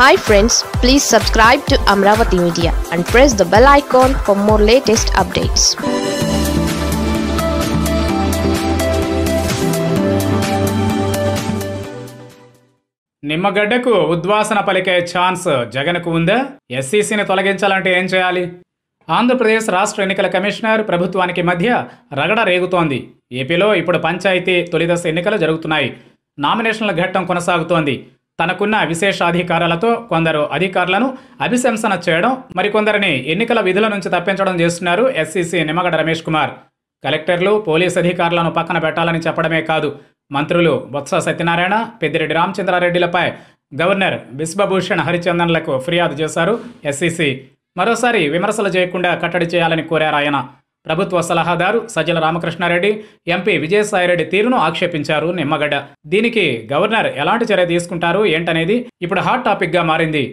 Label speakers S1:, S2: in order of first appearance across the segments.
S1: hi friends please subscribe to Amaravati media and press the bell icon for more latest updates నిమ్మగడ్డకు ఉద్వాసన పలికే chance జగన్కు ఉందా ఎస్సీసీని తొలగించాలంటే ఏం చేయాలి ఆంధ్రప్రదేశ్ రాష్ట్ర ఎన్నికల కమిషనర్ ప్రభుత్వానికి మధ్య రగడ రేగుతోంది ఏపీలో ఇప్పుడు పంచాయతీ తొలిదశ ఎన్నికలు జరుగుతున్నాయి నామినేషన్ల ఘట్టం కొనసాగుతోంది తనకున్న విశేషాధికారాలతో కొందరు అధికారులను అభిశంసన చేయడం మరికొందరిని ఎన్నికల విధుల నుంచి తప్పించడం చేస్తున్నారు ఎస్సీసీ నిమ్మగడ రమేష్ కుమార్ కలెక్టర్లు పోలీస్ అధికారులను పక్కన పెట్టాలని చెప్పడమే కాదు మంత్రులు బొత్స సత్యనారాయణ పెద్దిరెడ్డి రామచంద్రారెడ్డిలపై గవర్నర్ బిశ్వభూషణ్ హరిచందన్లకు ఫిర్యాదు చేశారు ఎస్సీసీ మరోసారి విమర్శలు చేయకుండా కట్టడి చేయాలని కోరారు ఆయన ప్రభుత్వ సలహాదారు సజ్జల రామకృష్ణారెడ్డి ఎంపీ విజయసాయిరెడ్డి తీరును ఆక్షేపించారు నిమ్మగడ్డ దీనికి గవర్నర్ ఎలాంటి చర్య తీసుకుంటారు ఏంటనేది ఇప్పుడు హాట్ టాపిక్గా మారింది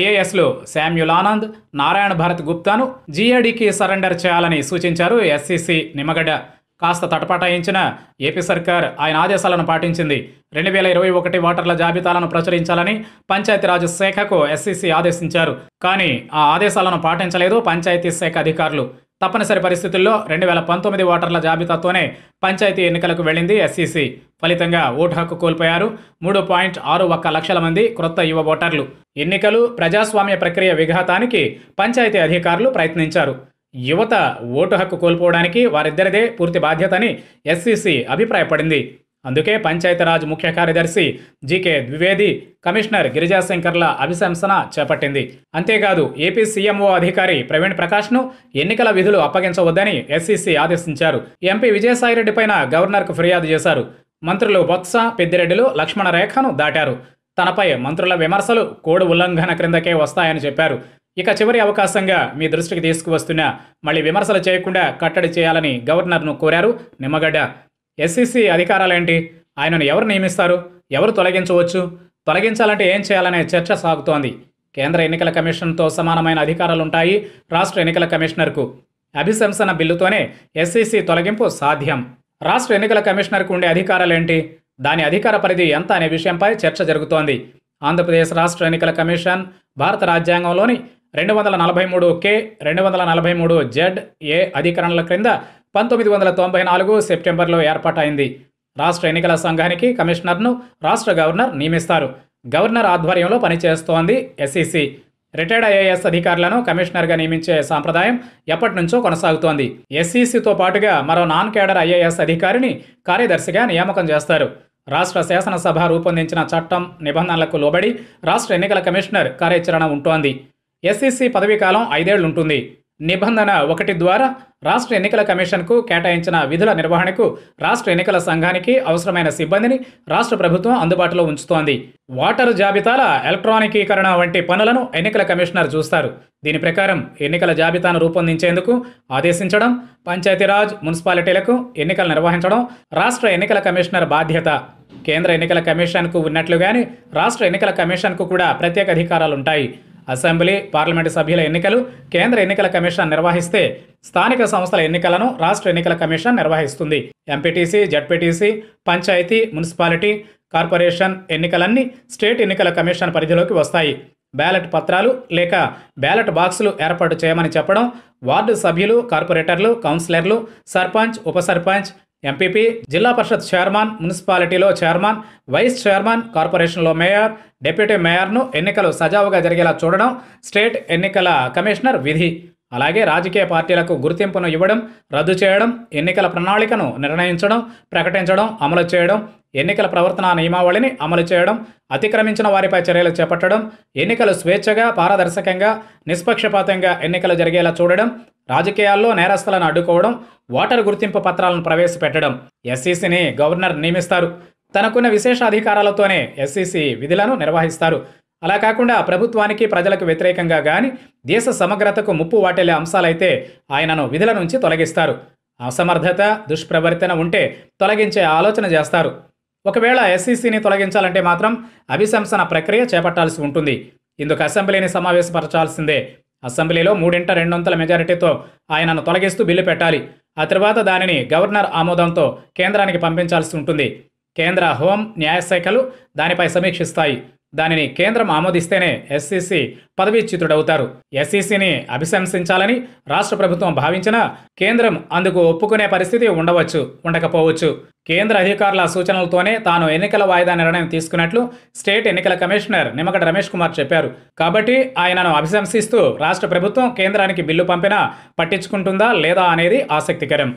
S1: ఐఏఎస్లు శామ్యుల్ ఆనంద్ నారాయణ భారత్ గుప్తాను జీఏడీకి సరెండర్ చేయాలని సూచించారు ఎస్సీసీ నిమ్మగడ్డ కాస్త తటపటాయించిన ఏపీ సర్కార్ ఆయన ఆదేశాలను పాటించింది రెండు వేల ఇరవై ఒకటి ఓటర్ల జాబితాలను ప్రచురించాలని పంచాయతీరాజ్ శాఖకు ఎస్సీసీ ఆదేశించారు కానీ ఆ ఆదేశాలను పాటించలేదు పంచాయతీ శాఖ అధికారులు తప్పనిసరి పరిస్థితుల్లో రెండు వేల పంతొమ్మిది ఓటర్ల జాబితాతోనే పంచాయతీ ఎన్నికలకు వెళ్లింది ఎస్సీసీ ఫలితంగా ఓటు హక్కు కోల్పోయారు మూడు పాయింట్ ఆరు ఒక్క లక్షల మంది క్రొత్త యువ ఓటర్లు ఎన్నికలు ప్రజాస్వామ్య ప్రక్రియ విఘాతానికి పంచాయతీ అధికారులు ప్రయత్నించారు యువత ఓటు హక్కు కోల్పోవడానికి వారిద్దరిదే పూర్తి బాధ్యత అని ఎస్సీసీ అభిప్రాయపడింది అందుకే పంచాయతీరాజ్ ముఖ్య కార్యదర్శి జీకే ద్వివేది కమిషనర్ గిరిజాశంకర్ల అభిశంసన చేపట్టింది అంతేకాదు ఏపీ సీఎంఓ అధికారి ప్రవీణ్ ప్రకాష్ను ఎన్నికల విధులు అప్పగించవద్దని ఎస్సీసీ ఆదేశించారు ఎంపీ విజయసాయిరెడ్డి పైన గవర్నర్కు ఫిర్యాదు చేశారు మంత్రులు బొత్స పెద్దిరెడ్డిలు లక్ష్మణ రేఖను దాటారు తనపై మంత్రుల విమర్శలు కోడ్ ఉల్లంఘన క్రిందకే వస్తాయని చెప్పారు ఇక చివరి అవకాశంగా మీ దృష్టికి తీసుకువస్తున్న మళ్ళీ విమర్శలు చేయకుండా కట్టడి చేయాలని గవర్నర్ను కోరారు నిమ్మగడ్డ ఎస్సీసీ అధికారాలేంటి ఆయనను ఎవరు నియమిస్తారు ఎవరు తొలగించవచ్చు తొలగించాలంటే ఏం చేయాలనే చర్చ సాగుతోంది కేంద్ర ఎన్నికల కమిషన్తో సమానమైన అధికారాలుంటాయి రాష్ట్ర ఎన్నికల కమిషనర్కు అభిశంసన బిల్లుతోనే ఎస్సీసీ తొలగింపు సాధ్యం రాష్ట్ర ఎన్నికల కమిషనర్కు ఉండే అధికారాలేంటి దాని అధికార పరిధి ఎంత అనే విషయంపై చర్చ జరుగుతోంది ఆంధ్రప్రదేశ్ రాష్ట్ర ఎన్నికల కమిషన్ భారత రాజ్యాంగంలోని రెండు వందల నలభై మూడు కే రెండు వందల నలభై మూడు జెడ్ ఏ అధికరణల క్రింద పంతొమ్మిది వందల తొంభై నాలుగు సెప్టెంబర్లో ఏర్పాటైంది రాష్ట్ర ఎన్నికల సంఘానికి కమిషనర్ను రాష్ట్ర గవర్నర్ నియమిస్తారు గవర్నర్ ఆధ్వర్యంలో పనిచేస్తోంది ఎస్ఈసి రిటైర్డ్ ఐఏఎస్ అధికారులను కమిషనర్గా నియమించే సాంప్రదాయం ఎప్పటి నుంచో కొనసాగుతోంది ఎస్ఈసితో పాటుగా మరో నాన్ కేడర్ ఐఏఎస్ అధికారిని కార్యదర్శిగా నియామకం చేస్తారు రాష్ట్ర శాసనసభ రూపొందించిన చట్టం నిబంధనలకు లోబడి రాష్ట్ర ఎన్నికల కమిషనర్ కార్యాచరణ ఉంటోంది ఎస్ఈసి పదవీకాలం ఐదేళ్లుంటుంది నిబంధన ఒకటి ద్వారా రాష్ట్ర ఎన్నికల కమిషన్కు కేటాయించిన విధుల నిర్వహణకు రాష్ట్ర ఎన్నికల సంఘానికి అవసరమైన సిబ్బందిని రాష్ట్ర ప్రభుత్వం అందుబాటులో ఉంచుతోంది ఓటరు జాబితాల ఎలక్ట్రానికీకరణ వంటి పనులను ఎన్నికల కమిషనర్ చూస్తారు దీని ప్రకారం ఎన్నికల జాబితాను రూపొందించేందుకు ఆదేశించడం పంచాయతీరాజ్ మున్సిపాలిటీలకు ఎన్నికలు నిర్వహించడం రాష్ట్ర ఎన్నికల కమిషనర్ బాధ్యత కేంద్ర ఎన్నికల కమిషన్కు ఉన్నట్లుగానే రాష్ట్ర ఎన్నికల కమిషన్కు కూడా ప్రత్యేక అధికారాలుంటాయి అసెంబ్లీ పార్లమెంటు సభ్యుల ఎన్నికలు కేంద్ర ఎన్నికల కమిషన్ నిర్వహిస్తే స్థానిక సంస్థల ఎన్నికలను రాష్ట్ర ఎన్నికల కమిషన్ నిర్వహిస్తుంది MPTC ZPTC panchayati municipality corporation ఎన్నికలన్నీ స్టేట్ ఎన్నికల కమిషన్ పరిధిలోకి వస్తాయి బ్యాలెట్ పత్రాలు లేక బ్యాలెట్ బాక్సులు ఏర్పాటు చేయమని చెప్పడం వార్డు సభ్యులు కార్పొరేటర్లు కౌన్సిలర్లు సర్పంచ్ ఉప సర్పంచ్ ఎంపీపీ జిల్లా పరిషత్ చైర్మన్ మున్సిపాలిటీలో చైర్మన్ వైస్ చైర్మన్ కార్పొరేషన్లో మేయర్ డిప్యూటీ మేయర్ను ఎన్నికలు సజావుగా జరిగేలా చూడడం స్టేట్ ఎన్నికల కమిషనర్ విధి అలాగే రాజకీయ పార్టీలకు గుర్తింపును ఇవ్వడం రద్దు చేయడం ఎన్నికల ప్రణాళికను నిర్ణయించడం ప్రకటించడం అమలు చేయడం ఎన్నికల ప్రవర్తన నియమావళిని అమలు చేయడం అతిక్రమించిన వారిపై చర్యలు చేపట్టడం ఎన్నికలు స్వేచ్ఛగా పారదర్శకంగా నిష్పక్షపాతంగా ఎన్నికలు జరిగేలా చూడడం రాజకీయాల్లో నేరస్తులను అడ్డుకోవడం ఓటరు గుర్తింపు పత్రాలను ప్రవేశపెట్టడం ఎస్సీసీని గవర్నర్ నియమిస్తారు తనకున్న విశేష అధికారాలతోనే ఎస్సీసీ విధులను నిర్వహిస్తారు అలా కాకుండా ప్రభుత్వానికి ప్రజలకు వ్యతిరేకంగా గాని దేశ సమగ్రతకు ముప్పు వాటిల్లే అంశాలైతే ఆయనను విధుల నుంచి తొలగిస్తారు అసమర్థత దుష్ప్రవర్తన ఉంటే తొలగించే ఆలోచన చేస్తారు ఒకవేళ ఎస్సీసీని తొలగించాలంటే మాత్రం అభిశంసన ప్రక్రియ చేపట్టాల్సి ఉంటుంది ఇందుకు అసెంబ్లీని సమావేశపరచాల్సిందే అసెంబ్లీలో మూడింట రెండు మెజారిటీతో ఆయనను తొలగిస్తూ బిల్లు పెట్టాలి ఆ తర్వాత దానిని గవర్నర్ ఆమోదంతో కేంద్రానికి పంపించాల్సి ఉంటుంది కేంద్ర హోం న్యాయశాఖలు దానిపై సమీక్షిస్తాయి దానిని కేంద్రం ఆమోదిస్తేనే ఎస్సీసీ పదవీచ్యుతుడవుతారు ఎస్సీసీని అభిశంసించాలని రాష్ట్ర ప్రభుత్వం భావించినా కేంద్రం అందుకు ఒప్పుకునే పరిస్థితి ఉండవచ్చు ఉండకపోవచ్చు కేంద్ర అధికారుల సూచనలతోనే తాను ఎన్నికల వాయిదా నిర్ణయం తీసుకున్నట్లు స్టేట్ ఎన్నికల కమిషనర్ నిమ్మగడ్డ రమేష్ కుమార్ చెప్పారు కాబట్టి ఆయనను అభిశంసిస్తూ రాష్ట్ర ప్రభుత్వం కేంద్రానికి బిల్లు పంపినా పట్టించుకుంటుందా లేదా అనేది ఆసక్తికరం